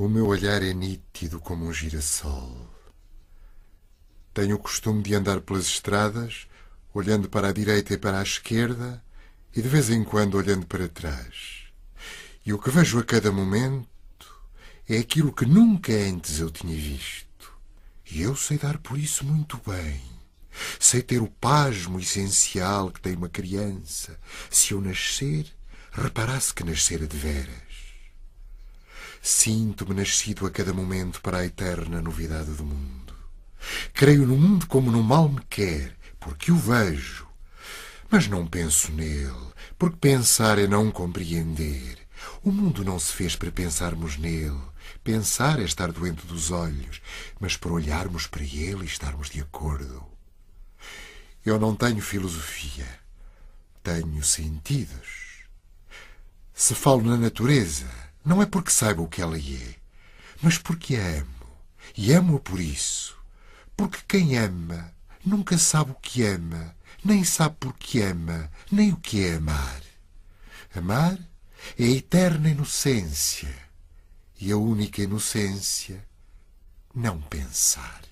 O meu olhar é nítido como um girassol. Tenho o costume de andar pelas estradas, olhando para a direita e para a esquerda, e de vez em quando olhando para trás. E o que vejo a cada momento é aquilo que nunca antes eu tinha visto. E eu sei dar por isso muito bem. Sei ter o pasmo essencial que tem uma criança se eu nascer, reparasse que nascera de veras. Sinto-me nascido a cada momento para a eterna novidade do mundo. Creio no mundo como no mal me quer, porque o vejo. Mas não penso nele, porque pensar é não compreender. O mundo não se fez para pensarmos nele. Pensar é estar doente dos olhos, mas para olharmos para ele e estarmos de acordo. Eu não tenho filosofia, tenho sentidos. Se falo na natureza, não é porque saiba o que ela é, mas porque a amo. E amo-a por isso. Porque quem ama nunca sabe o que ama, nem sabe porque ama, nem o que é amar. Amar é a eterna inocência. E a única inocência, não pensar.